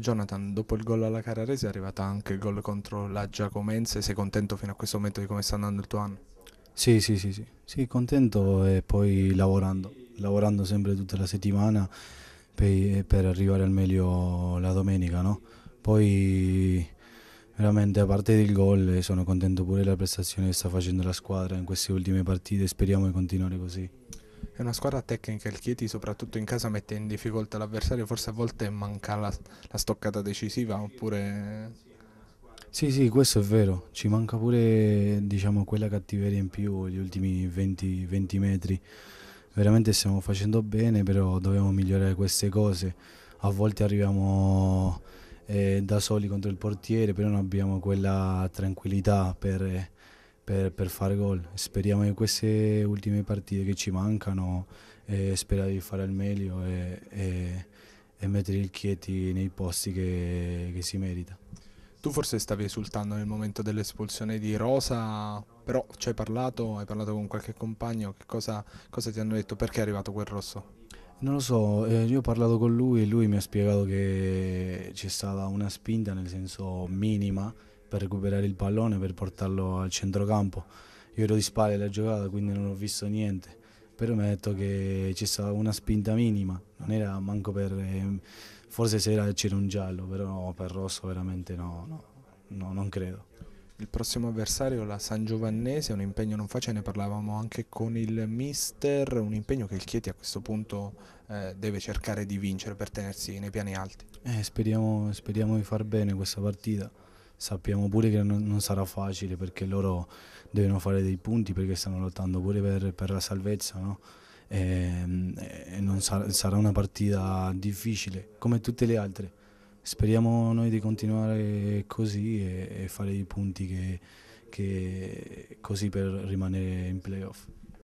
Jonathan, dopo il gol alla Cararesi è arrivata anche il gol contro la Giacomense, sei contento fino a questo momento di come sta andando il tuo anno? Sì, sì, sì, sì, sì contento e poi lavorando, lavorando sempre tutta la settimana per, per arrivare al meglio la domenica, no? Poi veramente a parte del gol sono contento pure della prestazione che sta facendo la squadra in queste ultime partite, speriamo di continuare così. È una squadra tecnica il Chieti, soprattutto in casa mette in difficoltà l'avversario, forse a volte manca la, la stoccata decisiva oppure... Sì, sì, questo è vero, ci manca pure diciamo, quella cattiveria in più gli ultimi 20, 20 metri. Veramente stiamo facendo bene, però dobbiamo migliorare queste cose. A volte arriviamo eh, da soli contro il portiere, però non abbiamo quella tranquillità per... Eh, per, per fare gol. Speriamo in queste ultime partite che ci mancano, eh, speriamo di fare al meglio e, e, e, mettere il Chieti nei posti che, che si merita. Tu forse stavi esultando nel momento dell'espulsione di Rosa, però ci hai parlato, hai parlato con qualche compagno, cosa, cosa, ti hanno detto, perché è arrivato quel rosso? Non lo so, eh, io ho parlato con lui e lui mi ha spiegato che c'è stata una spinta nel senso minima per recuperare il pallone, per portarlo al centrocampo. Io ero di spalle alla giocata, quindi non ho visto niente. Però mi ha detto che c'è stata una spinta minima, non era manco per... Ehm, forse se c'era un giallo, però per rosso veramente no, no, no non credo. Il prossimo avversario, la San Giovannese, è un impegno non facile, ne parlavamo anche con il mister, un impegno che il Chieti a questo punto eh, deve cercare di vincere per tenersi nei piani alti. Eh, speriamo, speriamo di far bene questa partita sappiamo pure che non, non, sarà facile perché loro devono fare dei punti perché stanno lottando pure per, per la salvezza. No? Ehm, e, e sarà, sarà una partita difficile come tutte le altre. Speriamo noi di continuare così e, e fare i punti che, che così per rimanere in playoff.